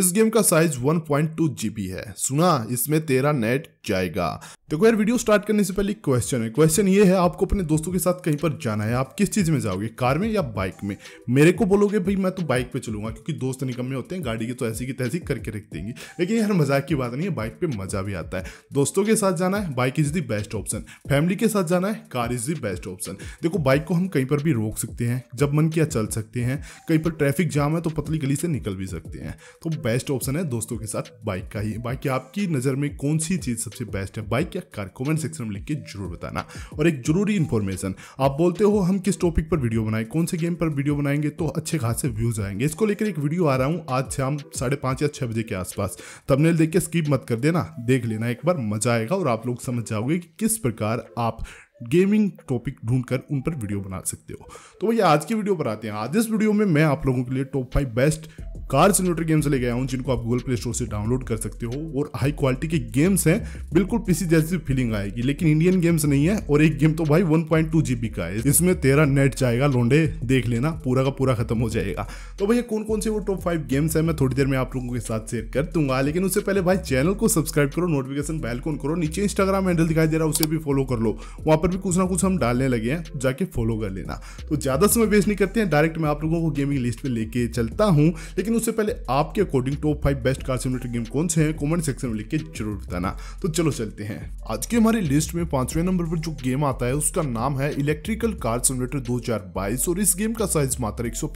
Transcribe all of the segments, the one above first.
इस गेम का size 1.2 GB है सुना इसमें तेरा नेट जाएगा देखो यार वीडियो स्टार्ट करने से पहले क्वेश्चन है क्वेश्चन ये है आपको अपने दोस्तों के साथ कहीं पर जाना है आप किस चीज़ में जाओगे कार में या बाइक में मेरे को बोलोगे भाई मैं तो बाइक पे चलूंगा क्योंकि दोस्त निकम्मे होते हैं गाड़ी की तो ऐसी की तैसी करके रख देंगे लेकिन यार मजाक की बात नहीं है बाइक पे मजा भी आता है दोस्तों के साथ जाना है bike is the best option family के साथ जाना है car is the best option देखो बाइक को हम कहीं पर भी रोक सकते हैं जब मन किया चल सकते हैं कहीं पर ट्रैफिक जाम है तो पतली गली से निकल भी सकते हैं तो बेस्ट ऑप्शन है दोस्तों के साथ बाइक का ही बाकी आपकी नज़र में कौन सी चीज़ सबसे बेस्ट है बाइक या कार कमेंट सेक्शन में लिख के जरूर बताना और एक जरूरी इन्फॉर्मेशन आप बोलते हो हम किस टॉपिक पर वीडियो बनाए कौन से गेम पर वीडियो बनाएंगे तो अच्छे खासे व्यूज आएंगे इसको लेकर एक वीडियो आ रहा हूँ आज शाम साढ़े पाँच या छः बजे के आसपास तबनेल देख के स्किप मत कर देना देख लेना एक बार मजा आएगा और आप लोग समझ जाओगे कि किस प्रकार आप गेमिंग टॉपिक ढूंढकर उन पर वीडियो बना सकते हो तो भैया आज की वीडियो पर आते हैं आज इस वीडियो में मैं आप लोगों के लिए top five best car simulator games ले गया हूँ जिनको आप गूगल प्ले स्टोर से डाउनलोड कर सकते हो और हाई क्वालिटी के गेम्स हैं बिल्कुल पीसी जैसी फीलिंग आएगी लेकिन इंडियन गेम्स नहीं है और एक गेम तो भाई वन पॉइंट का है इसमें तेरा नेट जाएगा लोंडे देख लेना पूरा का पूरा खत्म हो जाएगा तो भैया कौन कौन से वो टॉप फाइव गेम्स है मैं थोड़ी देर में आप लोगों के साथ शेयर कर दूंगा लेकिन उससे पहले भाई चैनल को सब्सक्राइब करो नोटिफिकेशन बेल को करो नीचे इंस्टाग्राम हैंडल दिखाई दे रहा है उसे भी फॉलो कर लो वहां पर भी कुछ ना कुछ हम डालने लगे हैं जाके फॉलो कर लेना तो ज्यादा समय वेस्ट नहीं करते हैं डायरेक्ट मैं आप लोगों को गेमिंग लिस्ट पे लेके चलता हूँ लेकिन उससे पहले आपके according top five best car simulator game कौन से हैं कमेंट सेक्शन में लिख के जरूर बताना तो चलो चलते हैं आज के हमारे लिस्ट में पांचवें नंबर पर जो गेम आता है उसका नाम है इलेक्ट्रिकल कार सिमुलेटर 2022 और इस गेम का साइज मात्र एक सौ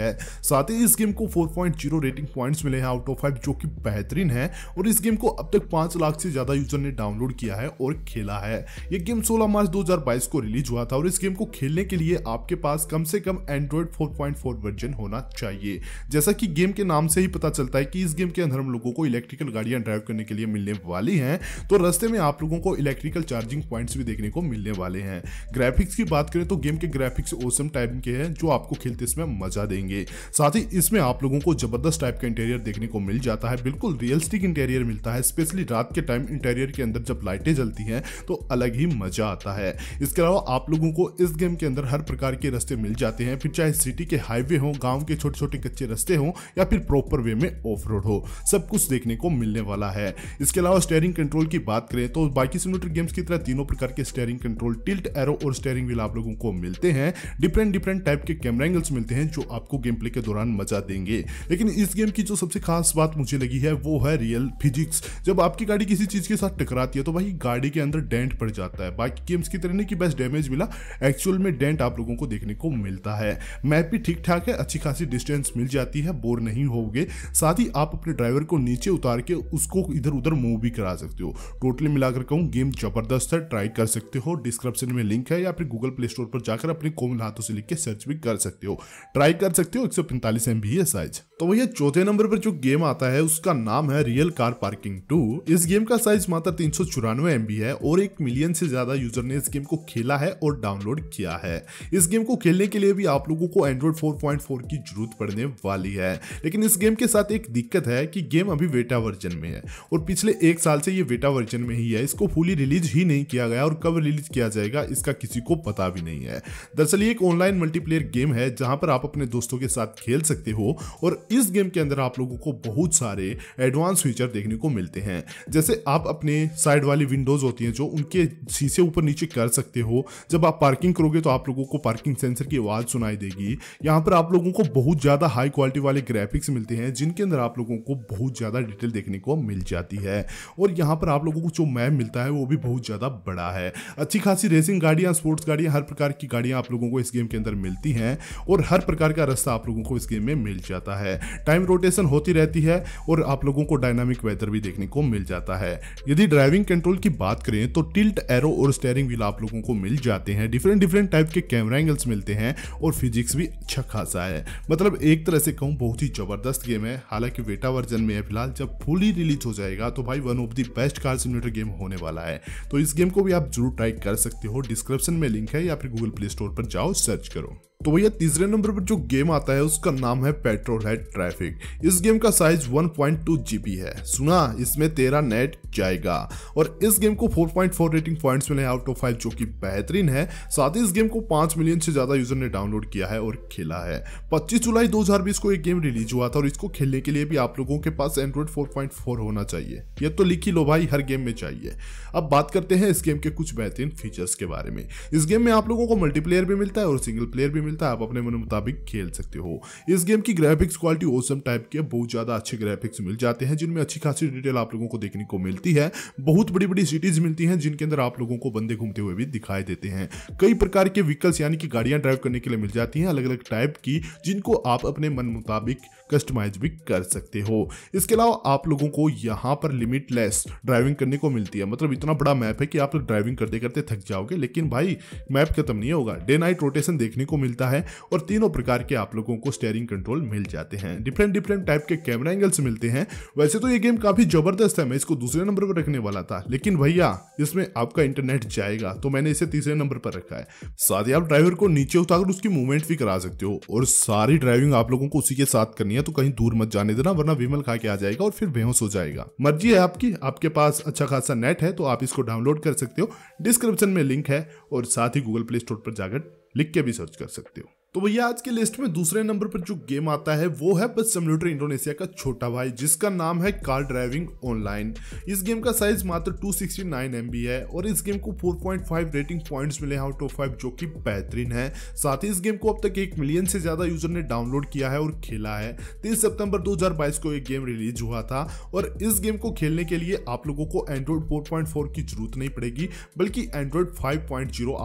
है साथ ही इस गेम को फोर रेटिंग पॉइंट मिले हैं आउट ऑफ फाइव जो की बेहतरीन है और इस गेम को अब तक पांच लाख से ज्यादा यूजर ने डाउनलोड किया है और खेला है ये गेम सोलह मार्च दो को रिलीज हुआ था और इस गेम को खेलने के लिए आपके पास कम से कम एंड्रॉइड 4.4 वर्जन होना चाहिए जैसा कि गेम के नाम से ही पता चलता है कि इस गेम के अंदर हम लोगों को इलेक्ट्रिकल गाड़ियां ड्राइव करने के लिए मिलने वाली हैं तो रस्ते में आप लोगों को इलेक्ट्रिकल चार्जिंग पॉइंट्स भी देखने को मिलने वाले हैं ग्राफिक्स की बात करें तो गेम के ग्राफिक्स ओसम टाइप के हैं जो आपको खेलते इसमें मजा देंगे साथ ही इसमें आप लोगों को जबरदस्त टाइप का इंटीरियर देखने को मिल जाता है बिल्कुल रियलिस्टिक इंटीरियर मिलता है स्पेशली रात के टाइम इंटीरियर के अंदर जब लाइटें जलती हैं तो अलग ही मजा आता है इसके अलावा आप लोगों को इस गेम के अंदर हर प्रकार के रस्ते मिल जाते हैं फिर चाहे सिटी के हाईवे हों गाँव के छोटे छोटे कच्चे रस्ते सस्ते हो या फिर प्रॉपर वे में ऑफ रोड हो सब कुछ देखने को मिलने वाला है इसके अलावा स्टेयरिंग कंट्रोल की बात करें तो बाकी सिमुलेटर गेम्स की तरह तीनों प्रकार के स्टेयरिंग कंट्रोल टिल्ट एरो और स्टेयरिंग व्हील आप लोगों को मिलते हैं डिफरेंट डिफरेंट टाइप के कैमरा एंगल्स मिलते हैं जो आपको गेम प्ले के दौरान मजा देंगे लेकिन इस गेम की जो सबसे खास बात मुझे लगी है वो है रियल फिजिक्स जब आपकी गाड़ी किसी चीज के साथ टकराती है तो भाई गाड़ी के अंदर डेंट पड़ जाता है बाकी गेम्स की तरह नहीं कि बस डैमेज मिला एक्चुअल में डेंट आप लोगों को देखने को मिलता है मैप भी ठीक ठाक है अच्छी खासी डिस्टेंस मिल जाती जाती है बोर नहीं होगे साथ ही आप अपने ड्राइवर को नीचे उतार के उसको इधर उधर मूव भी करा सकते हो टोटली मिलाकर कहूँ गेम जबरदस्त है ट्राई कर सकते हो डिस्क्रिप्शन में लिंक है या फिर गूगल प्ले स्टोर पर जाकर अपने कोमिल हाथों से लिख के सर्च भी कर सकते हो ट्राई कर सकते हो एक सौ पैंतालीस एम बी है साइज तो भैया चौथे नंबर पर जो गेम आता है उसका नाम है रियल कार पार्किंग टू इस गेम का साइज मात्र तीन सौ चौरानवे एम है और एक मिलियन से ज्यादा यूजर ने इस गेम को खेला है और डाउनलोड किया है इस गेम को खेलने के लिए भी आप लोगों को एंड्रॉइड 4.4 की जरूरत पड़ने वाली है लेकिन इस गेम के साथ एक दिक्कत है कि गेम अभी वेटा वर्जन में है और पिछले एक साल से ये वेटा वर्जन में ही है इसको फुली रिलीज ही नहीं किया गया और कब रिलीज किया जाएगा इसका किसी को पता भी नहीं है दरअसल ये एक ऑनलाइन मल्टीप्लेयर गेम है जहां पर आप अपने दोस्तों के साथ खेल सकते हो और इस गेम के अंदर आप लोगों को बहुत सारे एडवांस फीचर देखने को मिलते हैं जैसे आप अपने साइड वाली विंडोज होती हैं जो उनके शीशे ऊपर नीचे कर सकते हो जब आप पार्किंग करोगे तो आप लोगों को पार्किंग सेंसर की आवाज़ सुनाई देगी यहाँ पर आप लोगों को बहुत ज़्यादा हाई क्वालिटी वाले ग्राफिक्स मिलते हैं जिनके अंदर आप लोगों को बहुत ज़्यादा डिटेल देखने को मिल जाती है और यहाँ पर आप लोगों को जो मैप मिलता है वो भी बहुत ज़्यादा बड़ा है अच्छी खासी रेसिंग गाड़ियाँ स्पोर्ट्स गाड़ियाँ हर प्रकार की गाड़ियाँ आप लोगों को इस गेम के अंदर मिलती हैं और हर प्रकार का रास्ता आप लोगों को इस गेम में मिल जाता है है टाइम रोटेशन होती रहती है और आप लोगों को डायनामिक वेदर भी देखने को मिल जाता है यदि ड्राइविंग कंट्रोल की बात करें तो टिल्ट एरो और स्टेयरिंग व्हील आप लोगों को मिल जाते हैं डिफरेंट डिफरेंट टाइप के कैमरा एंगल्स मिलते हैं और फिजिक्स भी अच्छा खासा है मतलब एक तरह से कहूँ बहुत ही जबरदस्त गेम है हालांकि वेटा वर्जन में फिलहाल जब फुली रिलीज हो जाएगा तो भाई one of the best car simulator game होने वाला है तो इस गेम को भी आप जरूर ट्राई कर सकते हो डिस्क्रिप्शन में लिंक है या फिर गूगल प्ले स्टोर पर जाओ सर्च करो तो भैया तीसरे नंबर पर जो गेम आता है उसका नाम है पेट्रोल हेड ट्रैफिक इस गेम का साइज 1.2 जीबी है सुना इसमें तेरा नेट जाएगा और इस गेम को 4.4 रेटिंग पॉइंट्स मिले आउट ऑफ फाइव जो कि बेहतरीन है साथ ही इस गेम को 5 मिलियन से ज्यादा यूजर ने डाउनलोड किया है और खेला है 25 जुलाई 2020 को ये गेम रिलीज हुआ था और इसको खेलने के लिए भी आप लोगों के पास एंड्रॉइड 4.4 होना चाहिए यह तो लिखी लो भाई हर गेम में चाहिए अब बात करते हैं इस गेम के कुछ बेहतरीन फीचर्स के बारे में इस गेम में आप लोगों को मल्टीप्लेयर भी मिलता है और सिंगल प्लेयर भी मिलता है आप अपने मन मुताबिक खेल सकते हो इस गेम की graphics quality multi awesome type के बहुत ज़्यादा अच्छे ग्राफिक्स मिल जाते हैं जिनमें अच्छी खासी डिटेल आप लोगों को देखने को मिलती है बहुत बड़ी बड़ी सिटीज़ मिलती हैं जिनके अंदर आप लोगों को बंदे घूमते हुए भी दिखाई देते हैं कई प्रकार के व्हीकल्स यानी कि गाड़ियां ड्राइव करने के लिए मिल जाती हैं अलग अलग टाइप की जिनको आप अपने मन मुताबिक कस्टमाइज भी कर सकते हो इसके अलावा आप लोगों को यहाँ पर लिमिटलेस ड्राइविंग करने को मिलती है मतलब इतना बड़ा मैप है कि आप लोग ड्राइविंग करते करते थक जाओगे लेकिन भाई मैप खत्म नहीं होगा डे नाइट रोटेशन देखने को मिलता है और तीनों प्रकार के आप लोगों को स्टेयरिंग कंट्रोल मिल जाते हैं डिफरेंट डिफरेंट टाइप के कैमरा एंगल्स मिलते हैं वैसे तो ये गेम काफी जबरदस्त है मैं इसको दूसरे नंबर पर रखने वाला था लेकिन भैया इसमें आपका इंटरनेट जाएगा तो मैंने इसे तीसरे नंबर पर रखा है साथ ही आप ड्राइवर को नीचे उतार उसकी मूवमेंट भी करा सकते हो और सारी ड्राइविंग आप लोगों को उसी के साथ करनी है तो कहीं दूर मत जाने देना वरना विमल खा के आ जाएगा और फिर बेहोश हो जाएगा मर्जी है आपकी आपके पास अच्छा खासा नेट है तो आप इसको डाउनलोड कर सकते हो डिस्क्रिप्शन में लिंक है और साथ ही गूगल प्ले स्टोर पर जाकर लिख के भी सर्च कर सकते हो तो भैया आज के लिस्ट में दूसरे नंबर पर जो गेम आता है वो है बस सिमुलेटर इंडोनेशिया का छोटा भाई जिसका नाम है कार ड्राइविंग ऑनलाइन इस गेम का साइज मात्र 269 सिक्सटी है और इस गेम को 4.5 रेटिंग पॉइंट्स मिले हैं आउट ऑफ फाइव जो कि बेहतरीन है साथ ही इस गेम को अब तक एक मिलियन से ज्यादा यूजर ने डाउनलोड किया है और खेला है तीस सितंबर दो को एक गेम रिलीज हुआ था और इस गेम को खेलने के लिए आप लोगों को एंड्रॉयड फोर की जरूरत नहीं पड़ेगी बल्कि एंड्रॉयड फाइव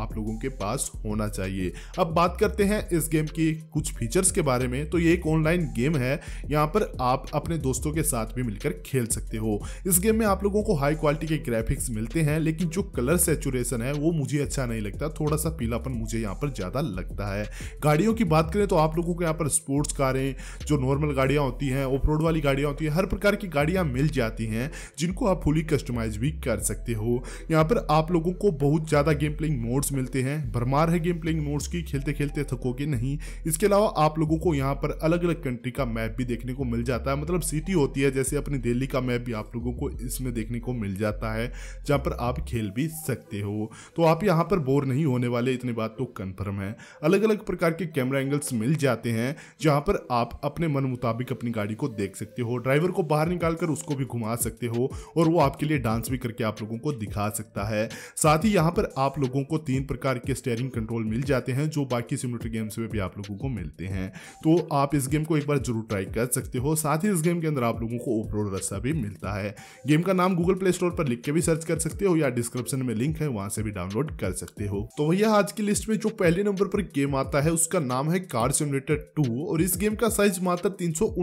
आप लोगों के पास होना चाहिए अब बात करते हैं इस गेम की कुछ फीचर्स के बारे में तो ये एक ऑनलाइन गेम है यहाँ पर आप अपने दोस्तों के साथ भी मिलकर खेल सकते हो इस गेम में आप लोगों को हाई क्वालिटी के ग्राफिक्स मिलते हैं लेकिन जो कलर सेचुरेशन है वो मुझे अच्छा नहीं लगता थोड़ा सा पीलापन मुझे यहाँ पर ज़्यादा लगता है गाड़ियों की बात करें तो आप लोगों को यहाँ पर स्पोर्ट्स कारें जो नॉर्मल गाड़ियाँ होती हैं ऑफ रोड वाली गाड़ियाँ होती हैं हर प्रकार की गाड़ियाँ मिल जाती हैं जिनको आप फुली कस्टमाइज भी कर सकते हो यहाँ पर आप लोगों को बहुत ज़्यादा गेम प्लेइंग मोड्स मिलते हैं भरमार है गेम प्लेइंग मोड्स की खेलते खेलते थकोगे नहीं इसके अलावा आप लोगों को यहाँ पर अलग अलग कंट्री का मैप भी देखने को मिल जाता है मतलब सिटी होती है जैसे अपनी दिल्ली का मैप भी आप लोगों को इसमें देखने को मिल जाता है जहाँ पर आप खेल भी सकते हो तो आप यहाँ पर बोर नहीं होने वाले इतनी बात तो कन्फर्म है अलग अलग प्रकार के कैमरा एंगल्स मिल जाते हैं जहाँ पर आप अपने मन मुताबिक अपनी गाड़ी को देख सकते हो ड्राइवर को बाहर निकाल कर उसको भी घुमा सकते हो और वो आपके लिए डांस भी करके आप लोगों को दिखा सकता है साथ ही यहाँ पर आप लोगों को तीन प्रकार के स्टेयरिंग कंट्रोल मिल जाते हैं जो बाकी सिमुलेटर गेम गेम्स में भी आप लोगों को मिलते हैं तो आप इस गेम को एक बार जरूर ट्राई कर सकते हो साथ ही इस गेम के अंदर आप लोगों को ओफ रोड रस्सा भी मिलता है गेम का नाम गूगल प्ले स्टोर पर लिख के भी सर्च कर सकते हो या डिस्क्रिप्शन में लिंक है वहां से भी डाउनलोड कर सकते हो तो भैया आज की लिस्ट में जो पहले नंबर पर गेम आता है उसका नाम है कार सिमुलेटर टू और इस गेम का साइज मात्र तीन सौ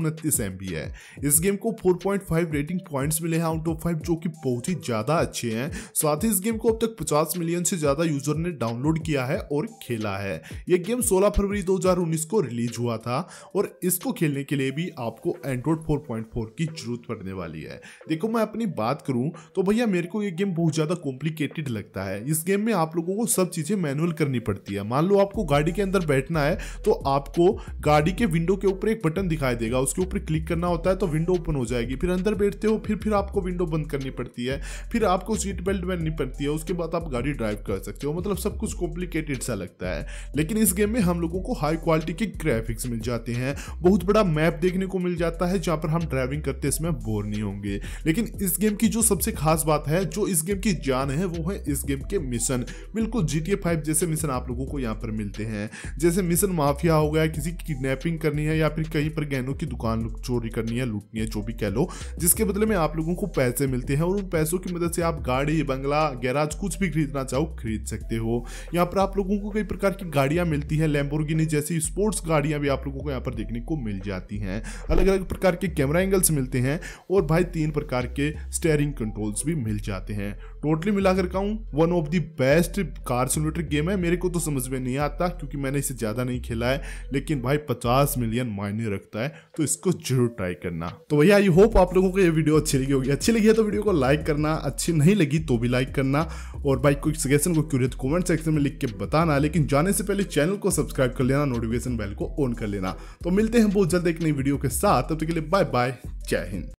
है इस गेम को 4.5 रेटिंग पॉइंट मिले हैं आउट ऑफ फाइव जो की बहुत ही ज़्यादा अच्छे हैं साथ ही इस गेम को अब तक पचास मिलियन से ज़्यादा यूजर ने डाउनलोड किया है और खेला है यह गेम सोलह फरवरी 2019 को रिलीज हुआ था और इसको खेलने के लिए भी आपको एंड्रॉयड 4.4 की जरूरत पड़ने वाली है देखो मैं अपनी बात करूं तो भैया मेरे को ये गेम बहुत ज़्यादा कॉम्प्लिकेटेड लगता है इस गेम में आप लोगों को सब चीज़ें मैनुअल करनी पड़ती है मान लो आपको गाड़ी के अंदर बैठना है तो आपको गाड़ी के विंडो के ऊपर एक बटन दिखाई देगा उसके ऊपर क्लिक करना होता है तो विंडो ओपन हो जाएगी फिर अंदर बैठते हो फिर फिर आपको विंडो बंद करनी पड़ती है फिर आपको सीट बेल्ट पहननी पड़ती है उसके बाद आप गाड़ी ड्राइव कर सकते हो मतलब सब कुछ कॉम्प्लिकेटेड सा लगता है लेकिन इस गेम में हम लोगों को हाई क्वालिटी के ग्राफिक्स मिल जाते हैं बहुत बड़ा मैप देखने को मिल जाता है जहाँ पर हम ड्राइविंग करते समय बोर नहीं होंगे लेकिन इस गेम की जो सबसे खास बात है जो इस गेम की जान है वो है इस गेम के मिशन बिल्कुल जी टी जैसे मिशन आप लोगों को यहाँ पर मिलते हैं जैसे मिशन माफिया हो गया किसी किडनेपिंग करनी है या फिर कहीं पर गहनों की दुकान चोरी करनी है लूटनी है जो भी कह लो जिसके बदले में आप लोगों को पैसे मिलते हैं और उन पैसों की मदद से आप गाड़ी बंगला गैराज कुछ भी खरीदना चाहो खरीद सकते हो यहाँ पर आप लोगों को कई प्रकार की गाड़ियां मिलती है लैम्बो lamborghini जैसी स्पोर्ट्स गाड़ियां भी आप लोगों को यहाँ पर देखने को मिल जाती हैं अलग अलग प्रकार के कैमरा एंगल्स मिलते हैं और भाई तीन प्रकार के स्टेयरिंग कंट्रोल्स भी मिल जाते हैं टोटली मिलाकर कहूँ one of the best car simulator game है मेरे को तो समझ में नहीं आता क्योंकि मैंने इसे ज़्यादा नहीं खेला है लेकिन भाई पचास मिलियन मायने रखता है तो इसको जरूर ट्राई करना तो भैया आई होप आप लोगों को ये वीडियो अच्छी लगी होगी अच्छी लगी है तो वीडियो को लाइक करना अच्छी नहीं लगी तो भी लाइक करना और भाई कोई सजेशन को क्यूरियत कॉमेंट सेक्शन में लिख के बताना लेकिन जाने से पहले चैनल को सब्सक्राइब कर लेना नोटिफिकेशन बेल को ऑन कर लेना तो मिलते हैं बहुत जल्द एक नई वीडियो के साथ तब तक के लिए बाय बाय जय हिंद